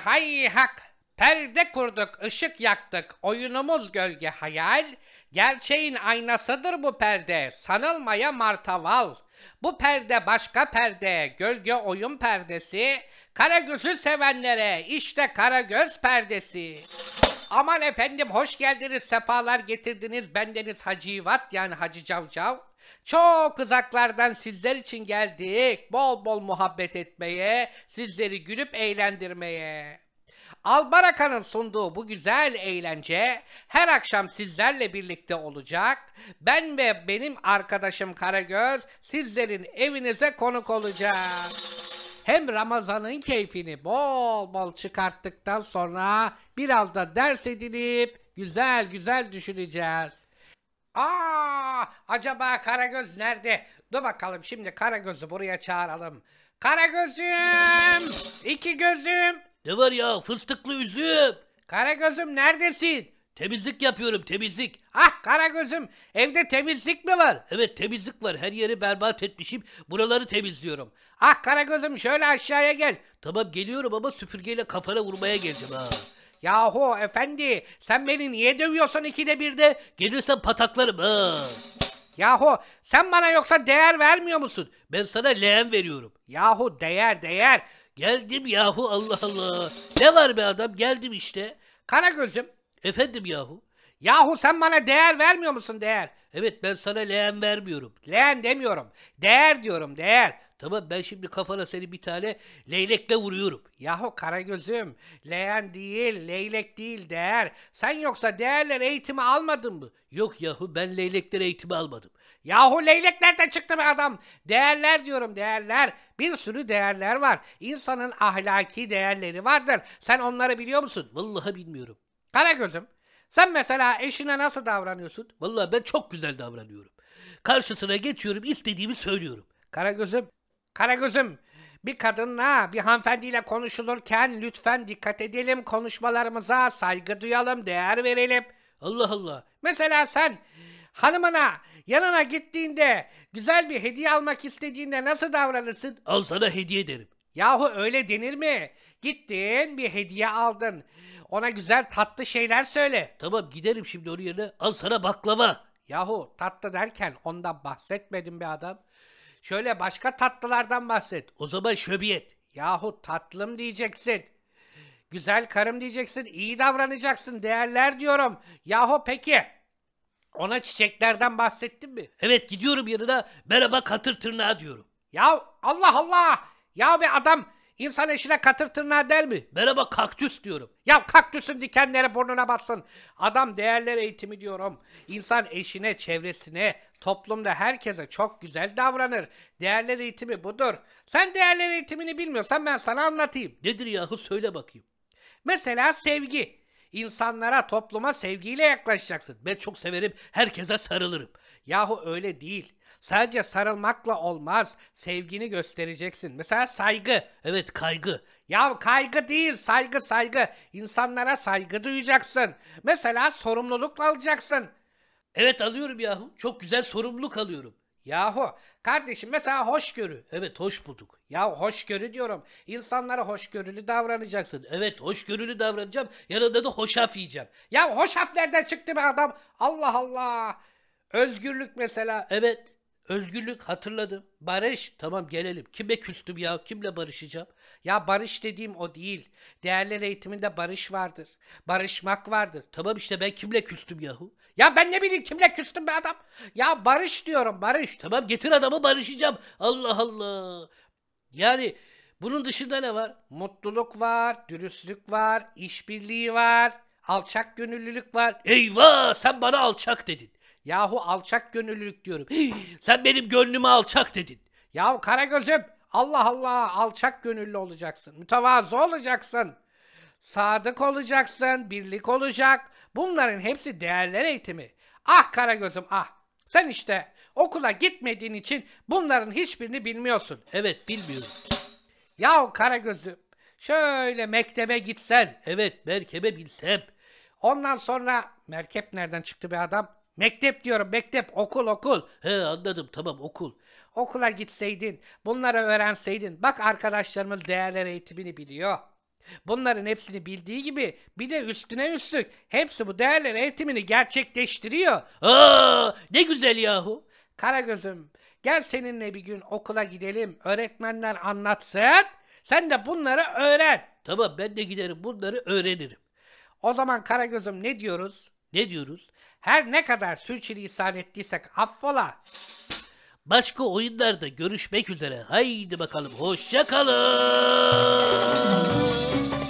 hay hak. Perde kurduk, ışık yaktık, oyunumuz gölge hayal. Gerçeğin aynasıdır bu perde, sanılmaya martaval. Bu perde başka perde, gölge oyun perdesi. Karagöz'ü sevenlere işte Karagöz perdesi. Aman efendim hoş geldiniz, sefalar getirdiniz. Bendeniz Hacı İvat yani Hacı Cavcav. Çok uzaklardan sizler için geldik. Bol bol muhabbet etmeye, sizleri gülüp eğlendirmeye. Albaraka'nın sunduğu bu güzel eğlence her akşam sizlerle birlikte olacak. Ben ve benim arkadaşım Karagöz sizlerin evinize konuk olacağız hem Ramazan'ın keyfini bol bol çıkarttıktan sonra biraz da ders edinip güzel güzel düşüneceğiz. Aa, acaba Karagöz nerede? Dur bakalım şimdi Karagöz'ü buraya çağıralım. Karagöz'üm! iki gözüm! Ne var ya fıstıklı üzüm? Karagöz'üm neredesin? Temizlik yapıyorum temizlik. Ah kara gözüm evde temizlik mi var? Evet temizlik var her yeri berbat etmişim buraları temizliyorum. Ah kara gözüm şöyle aşağıya gel. Tamam geliyorum ama süpürgeyle kafana vurmaya geleceğim ha. Yahu efendi sen beni niye dövüyorsun ikide birde? Gelirsen pataklarım ha. Yahu sen bana yoksa değer vermiyor musun? Ben sana leğen veriyorum. Yahu değer değer. Geldim yahu Allah Allah. Ne var be adam geldim işte. kara gözüm Efendim yahu? Yahu sen bana değer vermiyor musun değer? Evet ben sana leğen vermiyorum. Leğen demiyorum. Değer diyorum değer. Tamam ben şimdi kafana seni bir tane leylekle vuruyorum. Yahu gözüm. leğen değil, leylek değil değer. Sen yoksa değerler eğitimi almadın mı? Yok yahu ben leylekler eğitimi almadım. Yahu leylek nereden çıktı be adam? Değerler diyorum değerler. Bir sürü değerler var. İnsanın ahlaki değerleri vardır. Sen onları biliyor musun? Vallahi bilmiyorum. Karagöz'üm sen mesela eşine nasıl davranıyorsun? Vallahi ben çok güzel davranıyorum. Karşısına geçiyorum istediğimi söylüyorum. Karagöz'üm, Karagöz'üm bir kadınla bir hanımefendiyle konuşulurken lütfen dikkat edelim konuşmalarımıza saygı duyalım değer verelim. Allah Allah. Mesela sen hanımına yanına gittiğinde güzel bir hediye almak istediğinde nasıl davranırsın? Al sana hediye derim. Yahu öyle denir mi? Gittin bir hediye aldın. Ona güzel tatlı şeyler söyle. Tamam giderim şimdi onun yerine. Al sana baklava. Yahu tatlı derken ondan bahsetmedim bir adam. Şöyle başka tatlılardan bahset. O zaman şöbiyet. Yahu tatlım diyeceksin. Güzel karım diyeceksin. İyi davranacaksın. Değerler diyorum. Yahu peki. Ona çiçeklerden bahsettin mi? Evet gidiyorum yanına. Merhaba katır tırnağı diyorum. Ya Allah Allah. Ya bir adam İnsan eşine katır tırnağı der mi? Merhaba kaktüs diyorum. Ya kaktüsün dikenleri burnuna batsın. Adam değerler eğitimi diyorum. İnsan eşine, çevresine, toplumda herkese çok güzel davranır. Değerler eğitimi budur. Sen değerler eğitimini bilmiyorsan ben sana anlatayım. Nedir yahu söyle bakayım. Mesela sevgi. İnsanlara, topluma sevgiyle yaklaşacaksın. Ben çok severim, herkese sarılırım. Yahu öyle değil. Sadece sarılmakla olmaz. Sevgini göstereceksin. Mesela saygı. Evet kaygı. Ya kaygı değil saygı saygı. İnsanlara saygı duyacaksın. Mesela sorumluluk alacaksın. Evet alıyorum yahu. Çok güzel sorumluluk alıyorum. Yahu kardeşim mesela hoşgörü. Evet hoş bulduk. Ya hoşgörü diyorum. İnsanlara hoşgörülü davranacaksın. Evet hoşgörülü davranacağım. Yanında da hoşaf yiyeceğim. Ya hoşaf nereden çıktı be adam? Allah Allah. Özgürlük mesela. Evet Özgürlük hatırladım. Barış tamam gelelim. Kime küstüm ya? Kimle barışacağım? Ya barış dediğim o değil. Değerler eğitiminde barış vardır. Barışmak vardır. Tamam işte ben kimle küstüm yahu? Ya ben ne bileyim kimle küstüm be adam? Ya barış diyorum barış. Tamam getir adamı barışacağım. Allah Allah. Yani bunun dışında ne var? Mutluluk var, dürüstlük var, işbirliği var, Alçak gönüllülük var. Eyvah sen bana alçak dedin. Yahu alçak gönüllülük diyorum. sen benim gönlüme alçak dedin. Yahu kara gözüm, Allah Allah alçak gönüllü olacaksın. Mütevazı olacaksın. Sadık olacaksın. Birlik olacak. Bunların hepsi değerler eğitimi. Ah kara gözüm ah. Sen işte okula gitmediğin için bunların hiçbirini bilmiyorsun. Evet bilmiyorum. Yahu kara gözüm, Şöyle mektebe gitsen, evet merkebe bilsem, Ondan sonra merkep nereden çıktı be adam? Mektep diyorum mektep okul okul. He anladım tamam okul. Okula gitseydin bunları öğrenseydin. Bak arkadaşlarımız değerler eğitimini biliyor. Bunların hepsini bildiği gibi bir de üstüne üstlük hepsi bu değerler eğitimini gerçekleştiriyor. Aa, ne güzel yahu. Karagöz'üm gel seninle bir gün okula gidelim öğretmenler anlatsın. Sen de bunları öğren. Tamam ben de giderim bunları öğrenirim. O zaman Karagöz'üm ne diyoruz? Ne diyoruz? Her ne kadar sürçülisan ettiysek affola. Başka oyunlarda görüşmek üzere. Haydi bakalım hoşça kalın.